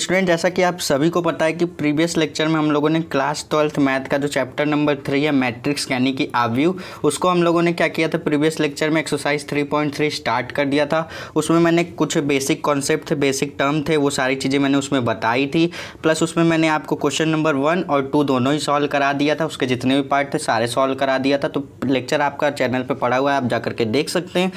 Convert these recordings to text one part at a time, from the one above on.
student जैसा कि आप सभी को पता है कि प्रीवियस लेक्चर में हम लोगों ने क्लास ट्वेल्थ मैथ का जो चैप्टर नंबर थ्री है मैट्रिक्स यानी कि आव्यू उसको हम लोगों ने क्या किया था प्रीवियस लेक्चर में exercise three point three start कर दिया था उसमें मैंने कुछ बेसिक कॉन्सेप्ट थे बेसिक टर्म थे वो सारी चीज़ें मैंने उसमें बताई थी प्लस उसमें मैंने आपको क्वेश्चन नंबर वन और टू दोनों ही सॉल्व करा दिया था उसके जितने भी पार्ट थे सारे सॉल्व करा दिया था तो लेक्चर आपका चैनल पर पड़ा हुआ है आप जा करके देख सकते हैं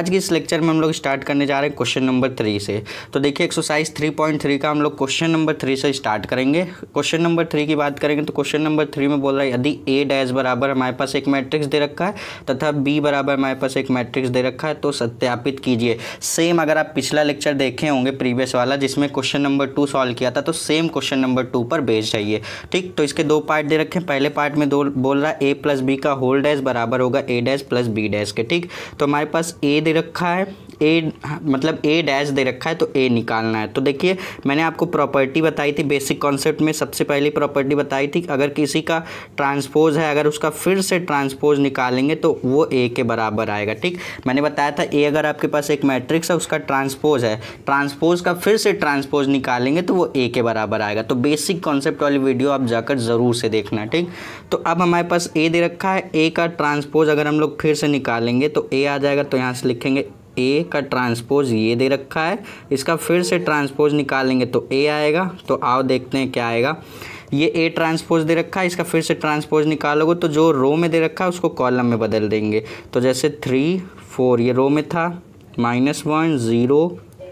आज के इस लेक्चर में हम लोग स्टार्ट करने जा रहे हैं क्वेश्चन नंबर थ्री से तो देखिए एक्सरसाइज थ्री पॉइंट थ्री का हम हम लोग क्वेश्चन नंबर थ्री से स्टार्ट करेंगे क्वेश्चन नंबर थ्री की बात करेंगे तो क्वेश्चन नंबर थ्री में बोल रहा है यदि ए डैश बराबर हमारे पास एक मैट्रिक्स दे रखा है तथा बी बराबर हमारे पास एक मैट्रिक्स दे रखा है तो सत्यापित कीजिए सेम अगर आप पिछला लेक्चर देखे होंगे प्रीवियस वाला जिसमें क्वेश्चन नंबर टू सॉल्व किया था तो सेम क्वेश्चन नंबर टू पर बेस्ड जाइए ठीक तो इसके दो पार्ट दे रखे हैं पहले पार्ट में दो बोल रहा है ए प्लस बी का होल डैश बराबर होगा A dash plus B dash के ठीक तो हमारे पास ए दे रखा है ए मतलब ए डैश दे रखा है तो ए निकालना है तो देखिए मैंने आपको प्रॉपर्टी बताई थी बेसिक कॉन्सेप्ट में सबसे पहली प्रॉपर्टी बताई थी अगर किसी का ट्रांसपोज है अगर उसका फिर से ट्रांसपोज निकालेंगे तो वो ए के बराबर आएगा ठीक मैंने बताया था ए अगर आपके पास एक मैट्रिक्स है उसका ट्रांसपोज है ट्रांसपोज का फिर से ट्रांसपोज निकालेंगे तो वो ए के बराबर आएगा तो बेसिक कॉन्सेप्ट वाली वीडियो आप जाकर ज़रूर से देखना ठीक तो अब हमारे पास ए दे रखा है ए का ट्रांसपोज अगर हम लोग फिर से निकालेंगे तो ए आ जाएगा तो यहाँ से लिखेंगे ए का ट्रांसपोज ये दे रखा है इसका फिर से ट्रांसपोज निकालेंगे तो ए आएगा तो आओ देखते हैं क्या आएगा ये ए ट्रांसपोज दे रखा है इसका फिर से ट्रांसपोज निकालोगे तो जो रो में दे रखा है उसको कॉलम में बदल देंगे तो जैसे थ्री फोर ये रो में था minus one zero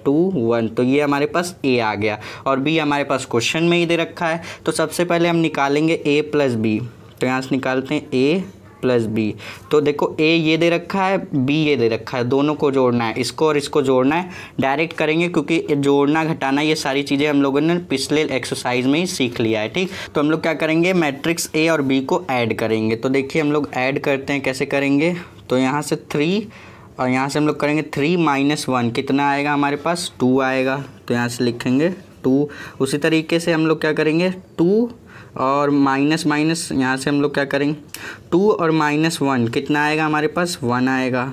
two one तो ये हमारे पास ए आ गया और बी हमारे पास क्वेश्चन में ही दे रखा है तो सबसे पहले हम निकालेंगे ए प्लस बी तो यहाँ से निकालते हैं ए प्लस बी तो देखो ए ये दे रखा है बी ये दे रखा है दोनों को जोड़ना है इसको और इसको जोड़ना है डायरेक्ट करेंगे क्योंकि जोड़ना घटाना ये सारी चीज़ें हम लोगों ने पिछले एक्सरसाइज में ही सीख लिया है ठीक तो हम लोग क्या करेंगे मैट्रिक्स ए और बी को ऐड करेंगे तो देखिए हम लोग ऐड करते हैं कैसे करेंगे तो यहाँ से थ्री और यहाँ से हम लोग करेंगे थ्री माइनस वन कितना आएगा हमारे पास टू आएगा तो यहाँ से लिखेंगे टू उसी तरीके से हम लोग क्या करेंगे टू और माइनस माइनस यहाँ से हम लोग क्या करेंगे टू और माइनस वन कितना आएगा हमारे पास वन आएगा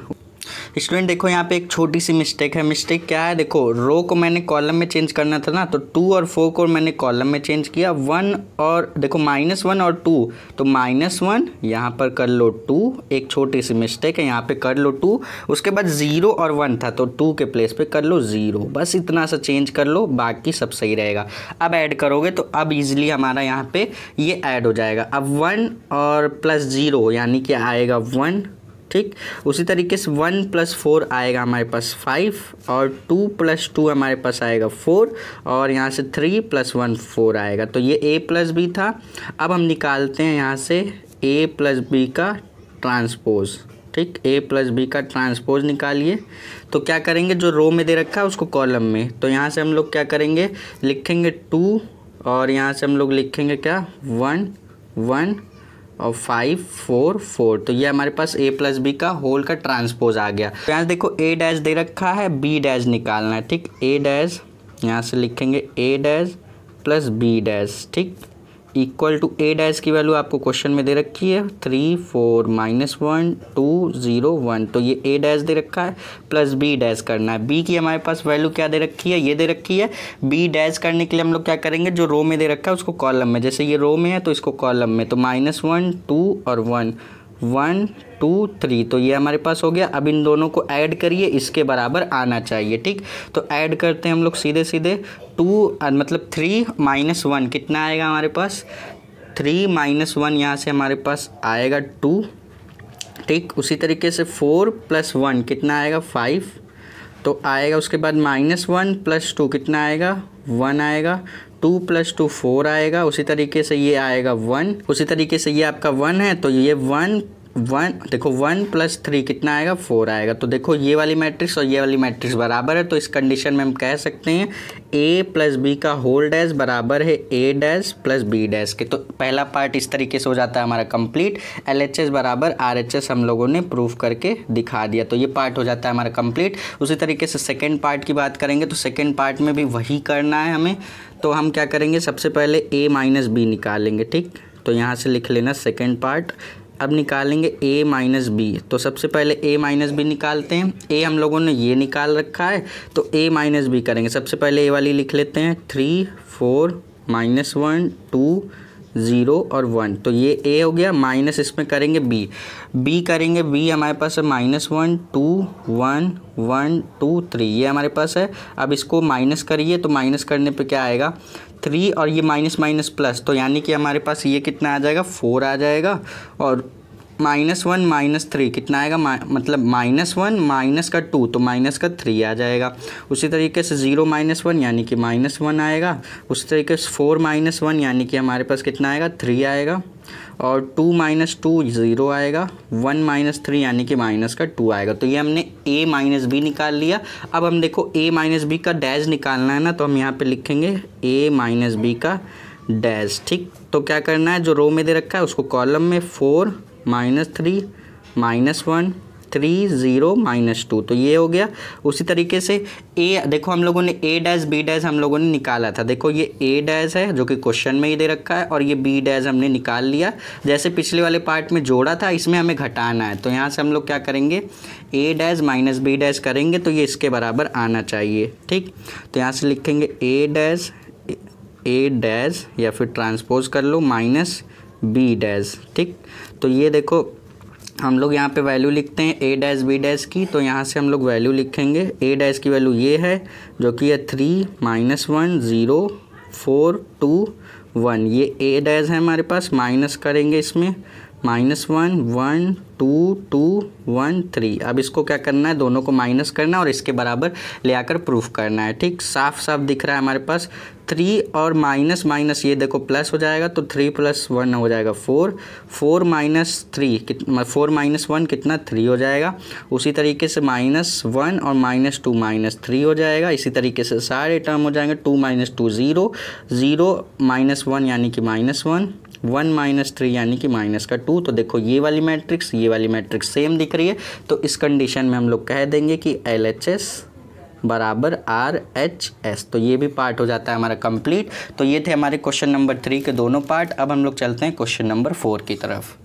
स्टूडेंट देखो यहाँ पे एक छोटी सी मिस्टेक है मिस्टेक क्या है देखो रो को मैंने कॉलम में चेंज करना था ना तो टू और फोर को मैंने कॉलम में चेंज किया वन और देखो माइनस वन और टू तो माइनस वन यहाँ पर कर लो टू एक छोटी सी मिस्टेक है यहाँ पे कर लो टू उसके बाद ज़ीरो और वन था तो टू के प्लेस पे कर लो ज़ीरो बस इतना सा चेंज कर लो बाकी सब सही रहेगा अब ऐड करोगे तो अब ईजिली हमारा यहाँ पर ये ऐड हो जाएगा अब वन और प्लस ज़ीरो यानी कि आएगा वन ठीक उसी तरीके से वन प्लस फोर आएगा हमारे पास फाइव और टू प्लस टू हमारे पास आएगा फोर और यहाँ से थ्री प्लस वन फोर आएगा तो ये ए प्लस बी था अब हम निकालते हैं यहाँ से ए प्लस बी का ट्रांसपोज़ ठीक ए प्लस बी का ट्रांसपोज निकालिए तो क्या करेंगे जो रो में दे रखा है उसको कॉलम में तो यहाँ से हम लोग क्या करेंगे लिखेंगे टू और यहाँ से हम लोग लिखेंगे क्या वन वन और फाइव फोर फोर तो ये हमारे पास ए प्लस बी का होल का ट्रांसपोज आ गया तो यहाँ देखो ए डैश दे रखा है बी डैश निकालना है ठीक ए डैश यहाँ से लिखेंगे A dash plus B dash ठीक इक्वल टू ए डैश की वैल्यू आपको क्वेश्चन में दे रखी है three four minus one two zero one तो ये ए डैश दे रखा है प्लस बी डैश करना है बी की हमारे पास वैल्यू क्या दे रखी है ये दे रखी है बी डैश करने के लिए हम लोग क्या करेंगे जो रो में दे रखा है उसको कॉलम में जैसे ये रो में है तो इसको कॉलम में तो माइनस वन टू और वन वन टू थ्री तो ये हमारे पास हो गया अब इन दोनों को ऐड करिए इसके बराबर आना चाहिए ठीक तो ऐड करते हैं हम लोग सीधे सीधे टू मतलब थ्री माइनस वन कितना आएगा हमारे पास थ्री माइनस वन यहाँ से हमारे पास आएगा टू ठीक उसी तरीके से फोर प्लस वन कितना आएगा फाइव तो आएगा उसके बाद माइनस वन प्लस टू कितना आएगा वन आएगा टू प्लस टू फोर आएगा उसी तरीके से ये आएगा वन उसी तरीके से ये आपका वन है तो ये वन वन देखो वन प्लस थ्री कितना आएगा फोर आएगा तो देखो ये वाली मैट्रिक्स और ये वाली मैट्रिक्स बराबर है तो इस कंडीशन में हम कह सकते हैं ए प्लस बी का होल डैश बराबर है A dash plus B dash के तो पहला पार्ट इस तरीके से हो जाता है हमारा कंप्लीट एल एच एस बराबर आर एच एस हम लोगों ने प्रूफ करके दिखा दिया तो ये पार्ट हो जाता है हमारा कंप्लीट उसी तरीके से सेकेंड पार्ट की बात करेंगे तो सेकेंड पार्ट में भी वही करना है हमें तो हम क्या करेंगे सबसे पहले ए माइनस बी निकालेंगे ठीक तो यहाँ से लिख लेना सेकेंड पार्ट अब निकालेंगे a माइनस बी तो सबसे पहले a माइनस बी निकालते हैं a हम लोगों ने ये निकाल रखा है तो a माइनस बी करेंगे सबसे पहले a वाली लिख लेते हैं three four minus one two zero और वन तो ये ए हो गया माइनस इसमें करेंगे बी बी करेंगे बी हमारे पास है minus one two one one two three ये हमारे पास है अब इसको माइनस करिए तो माइनस करने पे क्या आएगा थ्री और ये माइनस माइनस प्लस तो यानी कि हमारे पास ये कितना आ जाएगा फोर आ जाएगा और माइनस वन माइनस थ्री कितना आएगा मा, मतलब माइनस वन माइनस का टू तो माइनस का थ्री आ जाएगा उसी तरीके से ज़ीरो माइनस वन यानी कि माइनस वन आएगा उसी तरीके से फोर माइनस वन यानी कि हमारे पास कितना आएगा थ्री आएगा और टू माइनस टू ज़ीरो आएगा वन माइनस थ्री यानी कि माइनस का टू आएगा तो ये हमने ए माइनस बी निकाल लिया अब हम देखो ए माइनस बी का डैश निकालना है ना तो हम यहाँ पे लिखेंगे ए माइनस बी का डैश ठीक तो क्या करना है जो रो में दे रखा है उसको कॉलम में four minus three minus one three zero minus two तो ये हो गया उसी तरीके से ए देखो हम लोगों ने ए डैश बी डैश हम लोगों ने निकाला था देखो ये ए डैश है जो कि क्वेश्चन में ही दे रखा है और ये बी डैश हमने निकाल लिया जैसे पिछले वाले पार्ट में जोड़ा था इसमें हमें घटाना है तो यहाँ से हम लोग क्या करेंगे A dash minus B dash करेंगे तो ये इसके बराबर आना चाहिए ठीक तो यहाँ से लिखेंगे ए डैश ए डैश या फिर ट्रांसपोज कर लो माइनस बी डैश ठीक तो ये देखो हम लोग यहाँ पे वैल्यू लिखते हैं ए डैस बी डैश की तो यहाँ से हम लोग वैल्यू लिखेंगे ए डैश की वैल्यू ये है जो कि है three minus one zero four two one ये ए डैस है हमारे पास माइनस करेंगे इसमें minus one one two two one three अब इसको क्या करना है दोनों को माइनस करना है और इसके बराबर ले आकर प्रूफ करना है ठीक साफ साफ दिख रहा है हमारे पास थ्री और माइनस माइनस ये देखो प्लस हो जाएगा तो थ्री प्लस वन हो जाएगा फोर फोर माइनस थ्री कितना फोर माइनस वन कितना थ्री हो जाएगा उसी तरीके से माइनस वन और माइनस टू माइनस थ्री हो जाएगा इसी तरीके से सारे टर्म हो जाएंगे two minus two zero zero minus one यानी कि minus one one minus three यानी कि माइनस का टू तो देखो ये वाली मैट्रिक्स ये वाली मैट्रिक्स सेम दिख रही है तो इस कंडीशन में हम लोग कह देंगे कि एल एच एस बराबर आर एच एस तो ये भी पार्ट हो जाता है हमारा कंप्लीट तो ये थे हमारे क्वेश्चन नंबर थ्री के दोनों पार्ट अब हम लोग चलते हैं क्वेश्चन नंबर फोर की तरफ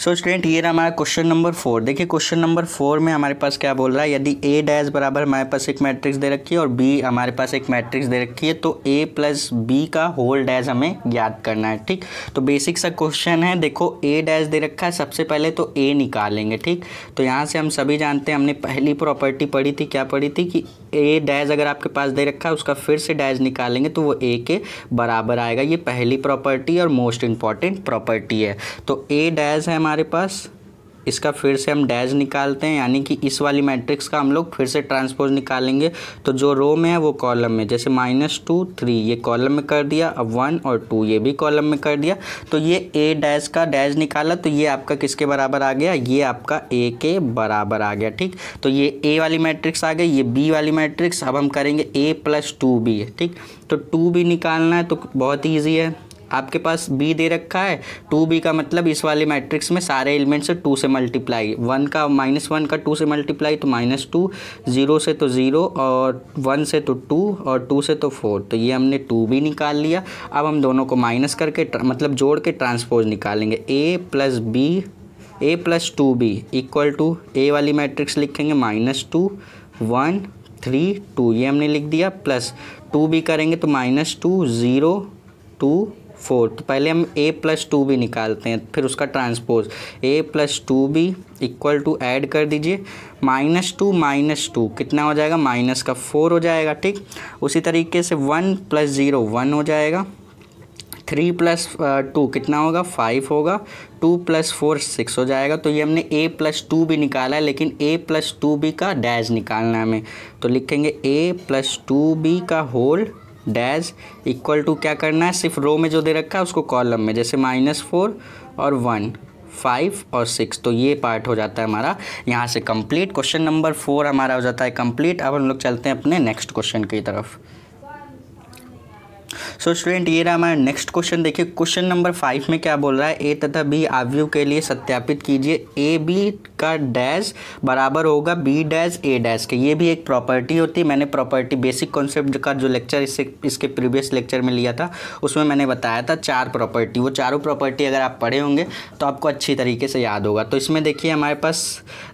सो स्टूडेंट ये रहा हमारा क्वेश्चन नंबर फोर देखिए क्वेश्चन नंबर फोर में हमारे पास क्या बोल रहा है यदि ए डैश बराबर हमारे पास एक मैट्रिक्स दे रखी है और बी हमारे पास एक मैट्रिक्स दे रखी है तो ए प्लस बी का होल डैश हमें याद करना है ठीक तो बेसिक सा क्वेश्चन है देखो ए डैश दे रखा है सबसे पहले तो ए निकालेंगे ठीक तो यहाँ से हम सभी जानते हैं हमने पहली प्रॉपर्टी पढ़ी थी क्या पढ़ी थी कि ए डैज अगर आपके पास दे रखा है उसका फिर से डैज निकालेंगे तो वो ए के बराबर आएगा ये पहली प्रॉपर्टी और मोस्ट इम्पॉर्टेंट प्रॉपर्टी है तो ए डैज है हमारे पास इसका फिर से हम डैश निकालते हैं यानी कि इस वाली मैट्रिक्स का हम लोग फिर से ट्रांसपोज निकालेंगे तो जो रो में है वो कॉलम में जैसे माइनस टू थ्री ये कॉलम में कर दिया अब वन और टू ये भी कॉलम में कर दिया तो ये ए डैश का डैश निकाला तो ये आपका किसके बराबर आ गया ये आपका ए के बराबर आ गया ठीक तो ये ए वाली मैट्रिक्स आ गई ये बी वाली मैट्रिक्स अब हम करेंगे ए प्लस टू बी ठीक तो टू बी निकालना है तो बहुत ईजी है आपके पास बी दे रखा है टू बी का मतलब इस वाले मैट्रिक्स में सारे एलिमेंट्स से टू से मल्टीप्लाई वन का माइनस वन का टू से मल्टीप्लाई तो माइनस टू ज़ीरो से तो ज़ीरो और वन से तो टू और टू से तो फोर तो ये हमने टू बी निकाल लिया अब हम दोनों को माइनस करके मतलब जोड़ के ट्रांसपोज निकालेंगे A plus B A plus two B equal to A वाली मैट्रिक्स लिखेंगे minus two one three two ये हमने लिख दिया प्लस टू बी करेंगे तो minus two zero two four तो पहले हम ए प्लस टू बी निकालते हैं फिर उसका transpose A plus two B equal to add कर दीजिए माइनस टू माइनस टू कितना हो जाएगा माइनस का फोर हो जाएगा ठीक उसी तरीके से वन प्लस ज़ीरो वन हो जाएगा थ्री प्लस टू कितना होगा फाइव होगा टू प्लस फोर सिक्स हो जाएगा तो ये हमने ए प्लस टू भी निकाला है लेकिन ए प्लस टू बी का डैश निकालना है हमें तो लिखेंगे ए प्लस टू बी का होल डैश इक्वल टू क्या करना है सिर्फ रो में जो दे रखा है उसको कॉलम में जैसे माइनस फोर और वन फाइव और सिक्स तो ये पार्ट हो जाता है हमारा यहाँ से कंप्लीट क्वेश्चन नंबर फोर हमारा हो जाता है कंप्लीट अब हम लोग चलते हैं अपने नेक्स्ट क्वेश्चन की तरफ सो so, स्टूडेंट ये रहा हमारा नेक्स्ट क्वेश्चन देखिए क्वेश्चन नंबर फाइव में क्या बोल रहा है ए तथा बी आवयु के लिए सत्यापित कीजिए ए बी का डैश बराबर होगा बी डैश ए डैश के ये भी एक प्रॉपर्टी होती है मैंने प्रॉपर्टी बेसिक कॉन्सेप्ट का जो लेक्चर इससे इसके प्रीवियस लेक्चर में लिया था उसमें मैंने बताया था चार प्रॉपर्टी वो चारों प्रॉपर्टी अगर आप पढ़े होंगे तो आपको अच्छी तरीके से याद होगा तो इसमें देखिए हमारे पास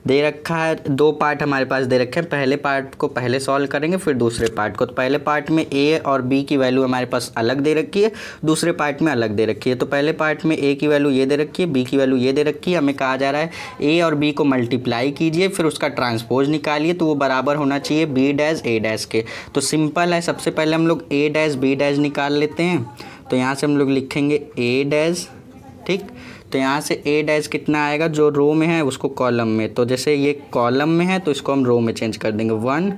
दे रखा है दो पार्ट हमारे पास दे रखे हैं पहले पार्ट को पहले सॉल्व करेंगे फिर दूसरे पार्ट को तो पहले पार्ट में ए और बी की वैल्यू हमारे पास अलग दे रखी है दूसरे पार्ट में अलग दे रखी है तो पहले पार्ट में ए की वैल्यू ये दे रखी है बी की वैल्यू ये दे रखी है हमें कहा जा रहा है ए और बी को मल्टीप्लाई कीजिए फिर उसका ट्रांसपोज निकालिए तो वो बराबर होना चाहिए बी डैश ए डैश के तो सिंपल है सबसे पहले हम लोग ए डैश बी डैश निकाल लेते हैं तो यहाँ से हम लोग लिखेंगे ए डैश ठीक तो यहाँ से ए डैश कितना आएगा जो रो में है उसको कॉलम में तो जैसे ये कॉलम में है तो इसको हम रो में चेंज कर देंगे वन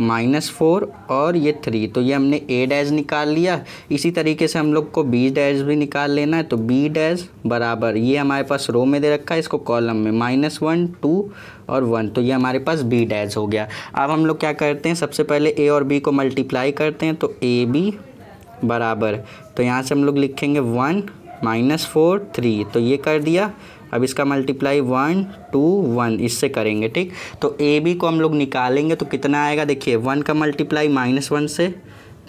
माइनस फोर और ये थ्री तो ये हमने ए डैश निकाल लिया इसी तरीके से हम लोग को बी डैश भी निकाल लेना है तो बी डैश बराबर ये हमारे पास रो में दे रखा है इसको कॉलम में माइनस वन टू और वन तो ये हमारे पास बी डैश हो गया अब हम लोग क्या करते हैं सबसे पहले ए और बी को मल्टीप्लाई करते हैं तो ए बी बराबर तो यहाँ से हम लोग लिखेंगे वन माइनस फोर थ्री तो ये कर दिया अब इसका मल्टीप्लाई वन टू वन इससे करेंगे ठीक तो ए बी को हम लोग निकालेंगे तो कितना आएगा देखिए वन का मल्टीप्लाई माइनस वन से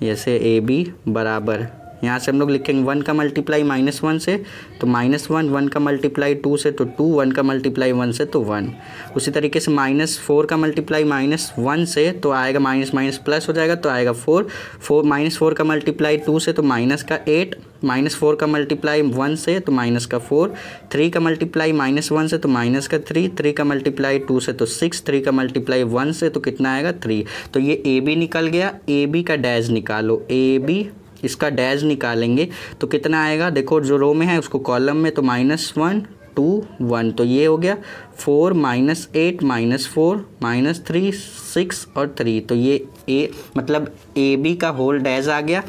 जैसे ए बी बराबर यहाँ से हम लोग लिखेंगे वन का मल्टीप्लाई माइनस वन से तो माइनस वन वन का मल्टीप्लाई टू से तो टू वन का मल्टीप्लाई वन से तो वन उसी तरीके से माइनस फोर का मल्टीप्लाई माइनस वन से तो आएगा माइनस माइनस प्लस हो जाएगा तो आएगा फोर फोर माइनस फोर का मल्टीप्लाई टू से तो माइनस का एट माइनस फोर का मल्टीप्लाई वन से तो माइनस का फोर थ्री का मल्टीप्लाई माइनस वन से तो माइनस का थ्री थ्री का मल्टीप्लाई टू से तो सिक्स थ्री का मल्टीप्लाई वन से तो कितना आएगा थ्री तो ये ए बी निकल गया ए बी का डैश निकालो ए बी इसका डैज निकालेंगे तो कितना आएगा देखो जो रो में है उसको कॉलम में तो माइनस वन टू वन तो ये हो गया four minus eight minus four minus three six और थ्री तो ये ए मतलब ए बी का होल डैश आ गया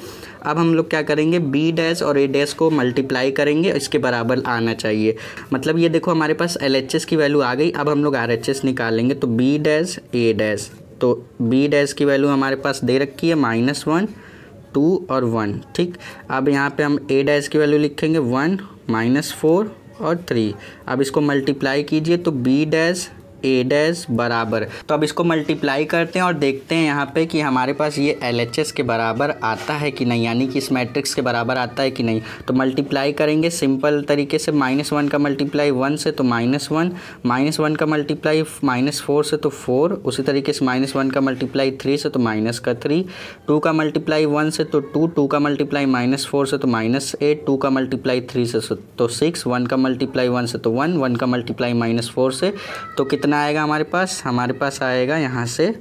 अब हम लोग क्या करेंगे बी डैश और ए डैश को मल्टीप्लाई करेंगे इसके बराबर आना चाहिए मतलब ये देखो हमारे पास एल एच एस की वैल्यू आ गई अब हम लोग आर एच एस निकालेंगे तो बी डैश ए डैश तो बी डैश की वैल्यू हमारे पास दे रखी है माइनस वन टू और वन ठीक अब यहाँ पे हम ए डैश की वैल्यू लिखेंगे वन माइनस फोर और थ्री अब इसको मल्टीप्लाई कीजिए तो बी डैश ए डैस बराबर तो अब इसको मल्टीप्लाई करते हैं और देखते हैं यहाँ पे कि हमारे पास ये एल के बराबर आता है कि नहीं यानी कि इस मैट्रिक्स के बराबर आता है कि नहीं तो मल्टीप्लाई करेंगे सिंपल तरीके से माइनस वन का मल्टीप्लाई वन से तो माइनस वन माइनस वन का मल्टीप्लाई माइनस फोर से तो फोर उसी तरीके से माइनस वन का मल्टीप्लाई थ्री से तो माइनस का थ्री टू का मल्टीप्लाई वन से तो टू टू का मल्टीप्लाई माइनस फोर से तो माइनस एट टू का मल्टीप्लाई थ्री से तो सिक्स वन का मल्टीप्लाई वन से तो वन वन का मल्टीप्लाई माइनस फोर से तो कितना आएगा हमारे पास हमारे पास आएगा यहाँ से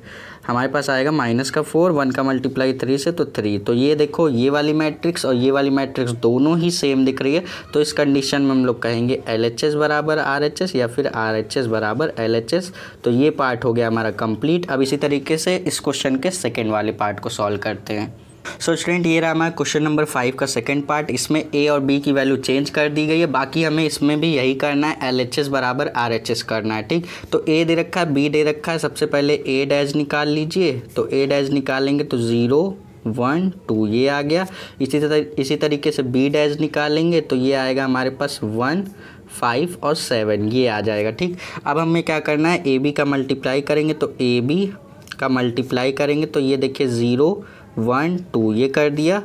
हमारे पास आएगा माइनस का फोर वन का मल्टीप्लाई थ्री से तो थ्री तो ये देखो ये वाली मैट्रिक्स और ये वाली मैट्रिक्स दोनों ही सेम दिख रही है तो इस कंडीशन में हम लोग कहेंगे एल एच एस बराबर आर एच एस या फिर आर एच एस बराबर एल एच एस तो ये पार्ट हो गया हमारा कंप्लीट अब इसी तरीके से इस क्वेश्चन के सेकेंड वाले पार्ट को सॉल्व करते हैं सो so, स्टूडेंट ये रहा हमारा क्वेश्चन नंबर फाइव का सेकंड पार्ट इसमें ए और बी की वैल्यू चेंज कर दी गई है बाकी हमें इसमें भी यही करना है एल एच एस बराबर आर एच एस करना है ठीक तो ए दे रखा है बी दे रखा है सबसे पहले ए डैज निकाल लीजिए तो ए डैज निकालेंगे तो ज़ीरो वन टू ये आ गया इसी तर, इसी तरीके से बी डैज निकालेंगे तो ये आएगा हमारे पास वन फाइव और सेवन ये आ जाएगा ठीक अब हमें क्या करना है ए बी का मल्टीप्लाई करेंगे तो ए बी का मल्टीप्लाई करेंगे तो ये देखिए ज़ीरो वन टू ये कर दिया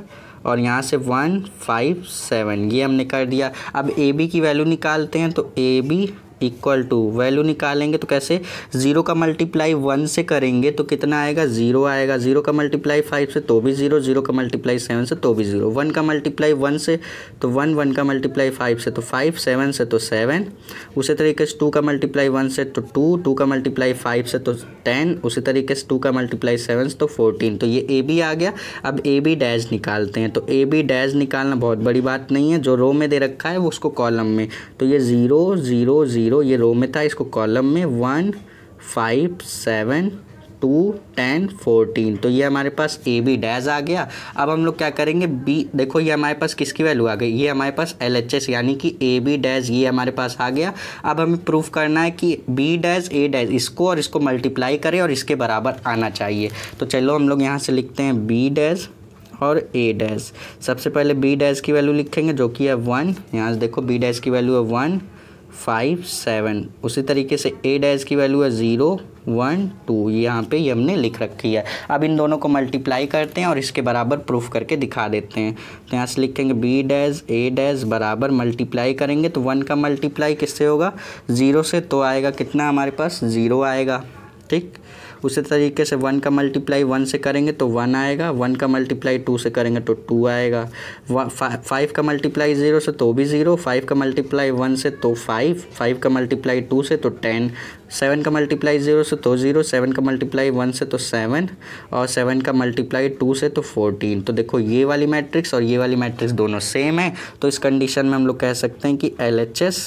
और यहाँ से वन फाइव सेवन ये हमने कर दिया अब ए बी की वैल्यू निकालते हैं तो A B equal to value निकालेंगे तो कैसे जीरो का मल्टीप्लाई वन से करेंगे तो कितना आएगा जीरो आएगा जीरो का मल्टीप्लाई फाइव से तो भी जीरो जीरो का मल्टीप्लाई सेवन से तो भी जीरो वन का मल्टीप्लाई वन से तो वन वन का मल्टीप्लाई फाइव से तो फाइव सेवन से तो सेवन उसी तरीके से टू का मल्टीप्लाई वन से तो टू टू का मल्टीप्लाई फाइव से तो टेन उसी तरीके से टू का मल्टीप्लाई सेवन से तो फोर्टीन तो ये ए बी आ गया अब ए बी डैश निकालते हैं तो ए बी डैश निकालना बहुत बड़ी बात नहीं है जो रो में दे रखा है वो उसको कॉलम में तो ये ज़ीरो ज़ीरो ज़ीरो जीरो ये रो में था इसको कॉलम में one five seven two ten fourteen तो ये हमारे पास ए बी डैज आ गया अब हम लोग क्या करेंगे बी देखो ये हमारे पास किसकी वैल्यू आ गई ये हमारे पास एल एच एस यानी कि ए बी डैज ये हमारे पास आ गया अब हमें प्रूफ करना है कि बी डैज ए डैज इसको और इसको मल्टीप्लाई करें और इसके बराबर आना चाहिए तो चलो हम लोग यहाँ से लिखते हैं बी डैज और ए डैश सबसे पहले बी डैश की वैल्यू लिखेंगे जो कि है वन यहाँ से देखो बी डैश की वैल्यू है वन फाइव सेवन उसी तरीके से ए डैश की वैल्यू है ज़ीरो वन टू यहाँ पे ये हमने लिख रखी है अब इन दोनों को मल्टीप्लाई करते हैं और इसके बराबर प्रूफ करके दिखा देते हैं तो यहाँ से लिखेंगे बी डैश ए डैश बराबर मल्टीप्लाई करेंगे तो वन का मल्टीप्लाई किससे होगा ज़ीरो से तो आएगा कितना हमारे पास ज़ीरो आएगा ठीक उसी तरीके से वन का मल्टीप्लाई वन से करेंगे तो वन आएगा वन का मल्टीप्लाई टू से करेंगे तो टू आएगा फाइव का मल्टीप्लाई ज़ीरो से तो भी ज़ीरो फाइव का मल्टीप्लाई वन से तो फाइव फाइव का मल्टीप्लाई टू से तो टेन सेवन का मल्टीप्लाई ज़ीरो से तो ज़ीरो सेवन का मल्टीप्लाई वन से तो सेवन और सेवन का मल्टीप्लाई टू से तो फोर्टीन तो देखो ये वाली मैट्रिक्स और ये वाली मैट्रिक्स दोनों सेम है तो इस कंडीशन में हम लोग कह सकते हैं कि एल एच एस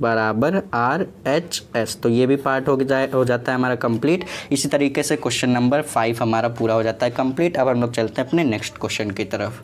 बराबर आर एच एस तो ये भी पार्ट हो जाए हो जाता है हमारा कंप्लीट इसी तरीके से क्वेश्चन नंबर फाइव हमारा पूरा हो जाता है कंप्लीट अब हम लोग चलते हैं अपने नेक्स्ट क्वेश्चन की तरफ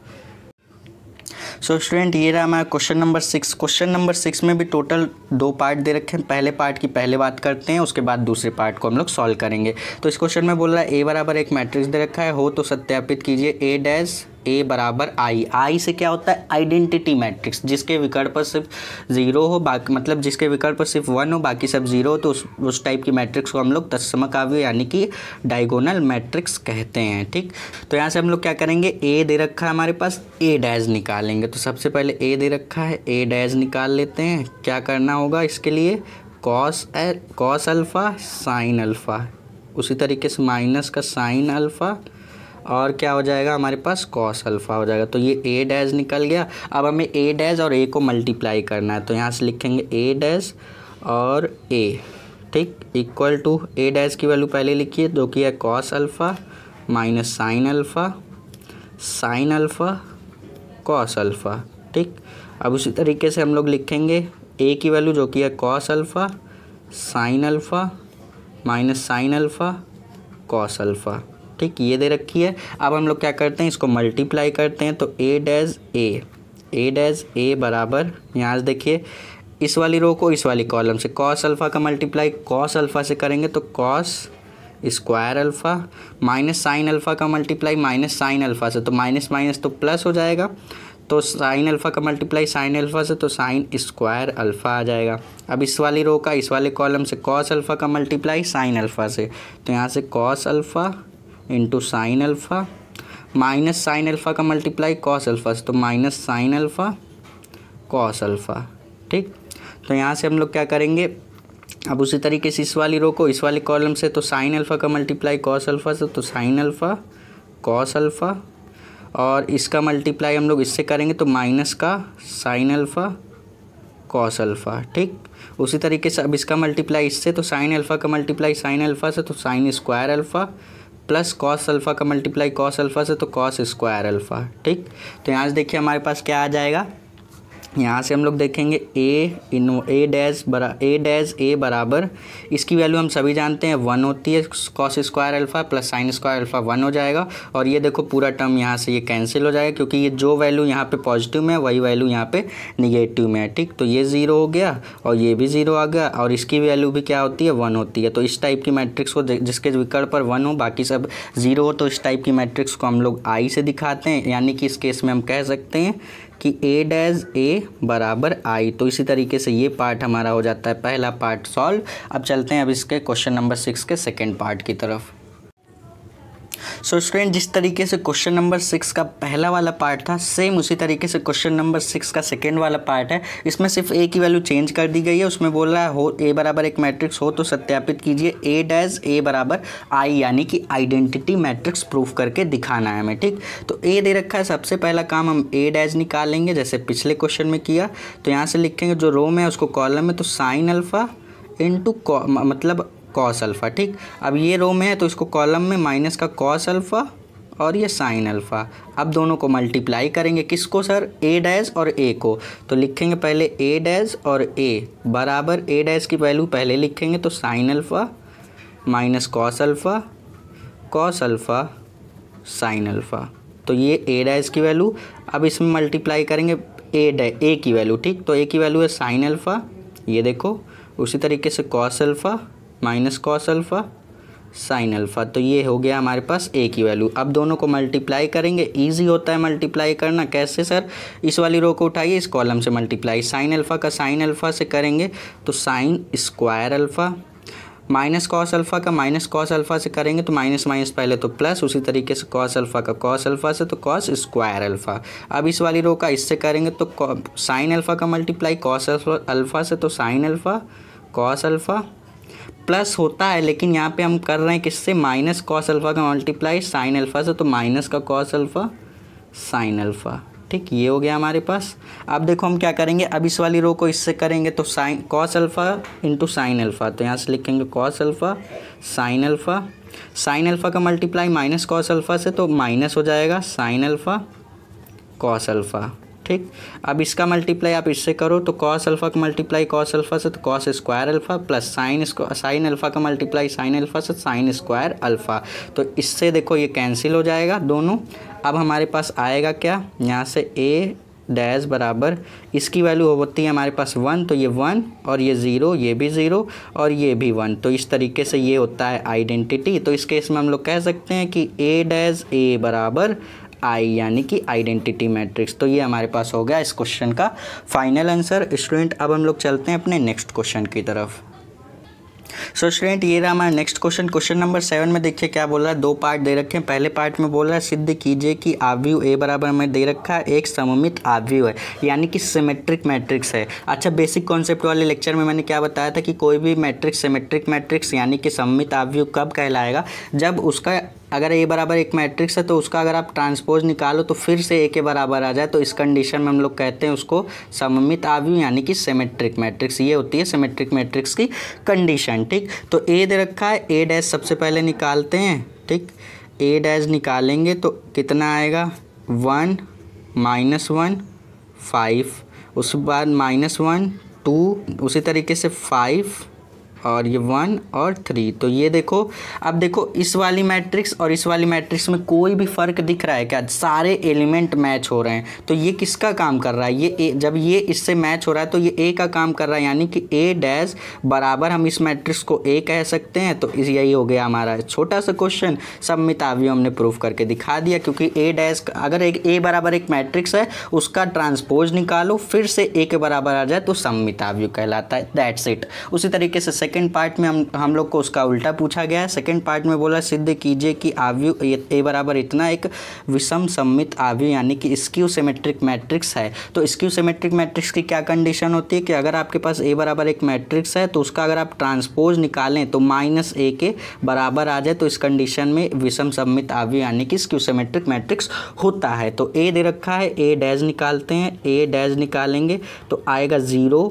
सो so, स्टूडेंट ये रहा हमारा question number six question number six में भी टोटल दो पार्ट दे रखे हैं पहले पार्ट की पहले बात करते हैं उसके बाद दूसरे पार्ट को हम लोग सॉल्व करेंगे तो इस क्वेश्चन में बोल रहा है ए बराबर एक मैट्रिक्स दे रखा है हो तो सत्यापित कीजिए ए डैश ए बराबर आई आई से क्या होता है आइडेंटिटी मैट्रिक्स जिसके विकल्प पर सिर्फ जीरो हो बाकी मतलब जिसके विकल्प पर सिर्फ वन हो बाकी सब जीरो हो तो उस उस टाइप की मैट्रिक्स को हम लोग तत्समकाव्य यानी कि डायगोनल मैट्रिक्स कहते हैं ठीक तो यहाँ से हम लोग क्या करेंगे ए दे रखा है हमारे पास ए डैज निकालेंगे तो सबसे पहले ए दे रखा है ए डैज निकाल लेते हैं क्या करना होगा इसके लिए cos A cos alpha sine alpha उसी तरीके से माइनस का साइन अल्फ़ा और क्या हो जाएगा हमारे पास कॉस अल्फ़ा हो जाएगा तो ये ए डैज निकल गया अब हमें ए डैज और ए को मल्टीप्लाई करना है तो यहाँ से लिखेंगे ए डैज और ए ठीक इक्वल टू ए डैज की वैल्यू पहले लिखिए जो कि है cos alpha minus sine alpha sine alpha cos alpha ठीक अब उसी तरीके से हम लोग लिखेंगे ए की वैल्यू जो कि है cos alpha sine alpha minus sine alpha cos alpha ठीक ये दे रखी है अब हम लोग क्या करते हैं इसको मल्टीप्लाई करते हैं तो ए डैज ए ए डैज ए बराबर यहाँ से देखिए इस वाली रो को इस वाली कॉलम से कॉस अल्फ़ा का मल्टीप्लाई कॉस अल्फ़ा से करेंगे तो cos square alpha minus sine alpha का मल्टीप्लाई माइनस साइन अल्फ़ा से तो माइनस माइनस तो प्लस हो जाएगा तो साइन अल्फ़ा का मल्टीप्लाई साइन अल्फ़ा से तो साइन स्क्वायर अल्फ़ा आ जाएगा अब इस वाली रो का इस वाले कॉलम से कॉस अल्फ़ा का मल्टीप्लाई साइन अल्फ़ा से तो यहाँ से cos alpha into sine alpha minus sine alpha का मल्टीप्लाई कॉस अल्फ़ा से तो minus sine alpha cos alpha ठीक तो यहाँ से हम लोग क्या करेंगे अब उसी तरीके से इस वाली रो को इस वाले कॉलम से तो साइन अल्फ़ा का मल्टीप्लाई कॉस अल्फ़ा से तो साइन अल्फ़ा कॉस अल्फ़ा और इसका मल्टीप्लाई हम लोग इससे करेंगे तो माइनस का साइन अल्फ़ा कॉस अल्फ़ा ठीक उसी तरीके से अब इसका मल्टीप्लाई इससे तो साइन अल्फ़ा का मल्टीप्लाई साइन अल्फ़ा से तो sine square alpha plus cos alpha का मल्टीप्लाई कॉस अल्फ़ा से तो कॉस स्क्वायर अल्फ़ा ठीक तो यहाँ से देखिए हमारे पास क्या आ जाएगा यहाँ से हम लोग देखेंगे ए इन ए डैज बरा ए डैज ए बराबर इसकी वैल्यू हम सभी जानते हैं वन होती है cos square alpha plus sine square alpha one हो जाएगा और ये देखो पूरा टर्म यहाँ से ये कैंसिल हो जाएगा क्योंकि ये जो वैल्यू यहाँ पे पॉजिटिव में है वही वैल्यू यहाँ पे निगेटिव में है ठीक तो ये ज़ीरो हो गया और ये भी ज़ीरो आ गया और इसकी वैल्यू भी क्या होती है वन होती है तो इस टाइप की मैट्रिक्स को जिसके विकल्प पर वन हो बाकी सब ज़ीरो हो तो इस टाइप की मैट्रिक्स को हम लोग आई से दिखाते हैं यानी कि इस केस में हम कह सकते हैं कि ए डैज ए बराबर आई तो इसी तरीके से ये पार्ट हमारा हो जाता है पहला पार्ट सॉल्व अब चलते हैं अब इसके क्वेश्चन नंबर सिक्स के सेकेंड पार्ट की तरफ सो so, स्टूडेंट जिस तरीके से क्वेश्चन नंबर सिक्स का पहला वाला पार्ट था सेम उसी तरीके से क्वेश्चन नंबर सिक्स का सेकेंड वाला पार्ट है इसमें सिर्फ ए की वैल्यू चेंज कर दी गई है उसमें बोल रहा है हो ए बराबर एक मैट्रिक्स हो तो सत्यापित कीजिए ए डैज ए बराबर आई यानी कि आइडेंटिटी मैट्रिक्स प्रूफ करके दिखाना है हमें ठीक तो ए दे रखा है सबसे पहला काम हम ए डैज निकालेंगे जैसे पिछले क्वेश्चन में किया तो यहाँ से लिखेंगे जो रो में है उसको कॉलम में तो साइन अल्फ़ा इन टू मतलब कॉस अल्फ़ा ठीक अब ये रो में है तो इसको कॉलम में माइनस का कॉस अल्फ़ा और ये साइन अल्फ़ा अब दोनों को मल्टीप्लाई करेंगे किसको सर ए डैश और ए को तो लिखेंगे पहले ए डैश और ए बराबर ए डैश की वैल्यू पहले लिखेंगे तो sine alpha minus cos alpha cos alpha sine alpha तो ये ए डैश की वैल्यू अब इसमें मल्टीप्लाई करेंगे ए डै ए की वैल्यू ठीक तो ए की वैल्यू है साइन अल्फ़ा ये देखो उसी तरीके से cos alpha minus cos alpha sine alpha तो ये हो गया हमारे पास ए की वैल्यू अब दोनों को मल्टीप्लाई करेंगे इजी होता है मल्टीप्लाई करना कैसे सर इस वाली रो को उठाइए इस कॉलम से मल्टीप्लाई साइन अल्फ़ा का साइन अल्फ़ा से करेंगे तो sine square alpha minus cos alpha का माइनस कॉस अल्फ़ा से करेंगे तो माइनस माइनस पहले तो प्लस उसी तरीके से कॉस अल्फ़ा का कॉस अल्फ़ा से तो कॉस स्क्वायर अल्फ़ा अब इस वाली रो का इससे करेंगे तो साइन अल्फ़ा का मल्टीप्लाई कॉस अल्फ़ा से तो sine alpha cos alpha plus होता है लेकिन यहाँ पे हम कर रहे हैं किससे माइनस कॉस अल्फ़ा का मल्टीप्लाई साइन अल्फ़ा से तो माइनस का कॉस अल्फ़ा साइन अल्फ़ा ठीक ये हो गया हमारे पास अब देखो हम क्या करेंगे अब इस वाली रो को इससे करेंगे तो sine cos alpha into sine alpha तो यहाँ से लिखेंगे cos alpha sine alpha sine alpha का मल्टीप्लाई माइनस कॉस अल्फ़ा से तो माइनस हो जाएगा साइन अल्फ़ा कॉस अल्फ़ा ठीक अब इसका मल्टीप्लाई आप इससे करो तो कॉस अल्फ़ा का मल्टीप्लाई कॉस अल्फ़ा से तो cos square alpha plus sine sine alpha का मल्टीप्लाई साइन अल्फ़ा से साइन स्क्वायर अल्फ़ा तो इससे देखो ये कैंसिल हो जाएगा दोनों अब हमारे पास आएगा क्या यहाँ से ए डैश बराबर इसकी वैल्यू होती है हमारे पास वन तो ये वन और ये ज़ीरो ये भी ज़ीरो और ये भी वन तो इस तरीके से ये होता है आइडेंटिटी तो इस केस में हम लोग कह सकते हैं कि ए डैज ए बराबर आई यानी कि आइडेंटिटी मैट्रिक्स तो ये हमारे पास हो गया इस क्वेश्चन का फाइनल आंसर स्टूडेंट अब हम लोग चलते हैं अपने नेक्स्ट क्वेश्चन की तरफ सो so, स्टूडेंट ये रहा हमारा next question question number seven में देखिए क्या बोल रहा है दो पार्ट दे रखे हैं पहले पार्ट में बोल रहा है सिद्ध कीजिए कि आव्यू ए बराबर हमें दे रखा है एक सममित आव्यू है यानी कि सिमेट्रिक मैट्रिक्स है अच्छा बेसिक कॉन्सेप्ट वाले लेक्चर में मैंने क्या बताया था कि कोई भी मैट्रिक्स सिमेट्रिक मैट्रिक्स यानी कि सममित आव्यू कब कहलाएगा जब उसका अगर ए बराबर एक मैट्रिक्स है तो उसका अगर आप ट्रांसपोज निकालो तो फिर से ए के बराबर आ जाए तो इस कंडीशन में हम लोग कहते हैं उसको सममित आव्यू यानी कि सेमेट्रिक मैट्रिक्स ये होती है सेमेट्रिक मैट्रिक्स की कंडीशन ठीक तो ए दे रखा है ए डैश सबसे पहले निकालते हैं ठीक ए डैश निकालेंगे तो कितना आएगा वन माइनस वन फाइव उसके बाद माइनस वन टू उसी तरीके से फाइव और ये वन और थ्री तो ये देखो अब देखो इस वाली मैट्रिक्स और इस वाली मैट्रिक्स में कोई भी फ़र्क दिख रहा है क्या सारे एलिमेंट मैच हो रहे हैं तो ये किसका काम कर रहा है ये ए, जब ये इससे मैच हो रहा है तो ये ए का काम कर रहा है यानी कि ए डैश बराबर हम इस मैट्रिक्स को ए कह सकते हैं तो यही हो गया हमारा छोटा सा क्वेश्चन सब मिताबी हमने प्रूफ करके दिखा दिया क्योंकि ए डैश अगर एक ए बराबर एक मैट्रिक्स है उसका ट्रांसपोज निकालो फिर से ए के बराबर आ जाए तो सम मिताव्यू कहलाता है दैट्स इट उसी तरीके से सेकेंड पार्ट में हम हम लोग को उसका उल्टा पूछा गया है सेकेंड पार्ट में बोला सिद्ध कीजिए कि आवयु ए बराबर इतना एक विषम सम्मित आवयु यानी कि स्क्यू सेमेट्रिक मैट्रिक्स है तो स्क्यू सेमेट्रिक मैट्रिक्स की क्या कंडीशन होती है कि अगर आपके पास ए बराबर एक मैट्रिक्स है तो उसका अगर आप ट्रांसपोज निकालें तो माइनस ए के बराबर आ जाए तो इस कंडीशन में विषम सम्मित आवयु यानी कि स्क्यू सेमेट्रिक मैट्रिक्स होता है तो ए दे रखा है ए डैज निकालते हैं ए डैज निकालेंगे तो आएगा ज़ीरो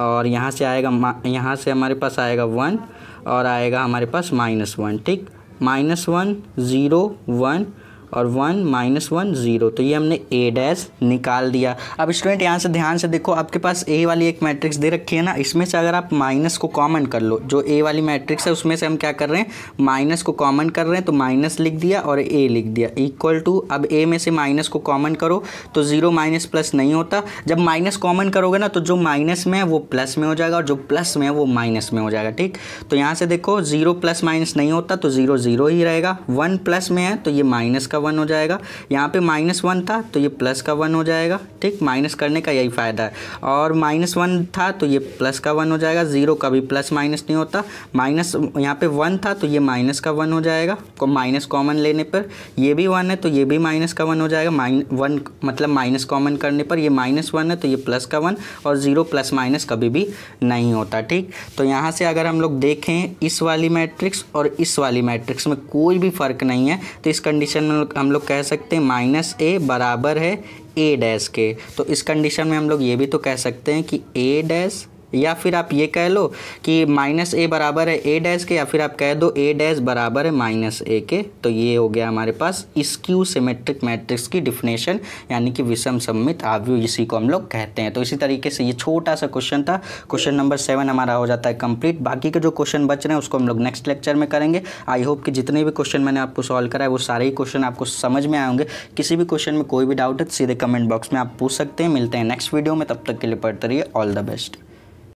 और यहाँ से आएगा यहाँ से हमारे पास आएगा वन और आएगा हमारे पास माइनस वन ठीक माइनस वन ज़ीरो वन और वन माइनस वन ज़ीरो तो ये हमने ए डैश निकाल दिया अब स्टूडेंट यहाँ से ध्यान से देखो आपके पास ए वाली एक मैट्रिक्स दे रखी है ना इसमें से अगर आप माइनस को कॉमन कर लो जो ए वाली मैट्रिक्स है उसमें से हम क्या कर रहे हैं माइनस को कॉमन कर रहे हैं तो माइनस लिख दिया और ए लिख दिया इक्वल टू अब ए में से माइनस को कॉमन करो तो ज़ीरो माइनस प्लस नहीं होता जब माइनस कॉमन करोगे ना तो जो माइनस में है वो प्लस में हो जाएगा और जो प्लस में है वो माइनस में हो जाएगा ठीक तो यहाँ से देखो ज़ीरो प्लस माइनस नहीं होता तो ज़ीरो ज़ीरो ही रहेगा वन प्लस में है तो ये माइनस का का वन हो जाएगा यहाँ पे माइनस वन था तो ये प्लस का वन हो जाएगा ठीक माइनस करने का यही फ़ायदा है और माइनस वन था तो ये प्लस का वन हो जाएगा ज़ीरो का भी प्लस माइनस नहीं होता माइनस यहाँ पे वन था तो ये माइनस का वन हो जाएगा माइनस कॉमन लेने पर ये भी वन है तो ये भी माइनस का वन हो जाएगा माइन वन मतलब माइनस कॉमन करने पर ये माइनस वन है तो ये प्लस का वन और ज़ीरो प्लस माइनस कभी भी नहीं होता ठीक तो यहाँ से अगर हम लोग देखें इस वाली मैट्रिक्स और इस वाली मैट्रिक्स में कोई भी फ़र्क नहीं है तो इस कंडीशन में लोग हम लोग कह सकते हैं माइनस ए बराबर है ए डैश के तो इस कंडीशन में हम लोग ये भी तो कह सकते हैं कि ए डैश या फिर आप ये कह लो कि माइनस ए बराबर है ए डैश के या फिर आप कह दो ए डैश बराबर है माइनस ए के तो ये हो गया हमारे पास स्क्यू सिमेट्रिक मैट्रिक्स की डिफिनेशन यानी कि विषम सम्मित आव्यू इसी को हम लोग कहते हैं तो इसी तरीके से ये छोटा सा क्वेश्चन था क्वेश्चन नंबर सेवन हमारा हो जाता है कंप्लीट बाकी के जो क्वेश्चन बच रहे हैं उसको हम लोग नेक्स्ट लेक्चर में करेंगे आई होप कि जितने भी क्वेश्चन मैंने आपको सॉल्व करा है वो सारे ही क्वेश्चन आपको समझ में आए होंगे किसी भी क्वेश्चन में कोई भी डाउट है तो सीधे कमेंट बॉक्स में आप पूछ सकते हैं मिलते हैं नेक्स्ट वीडियो में तब तक के लिए पढ़ते रहिए ऑल द बेस्ट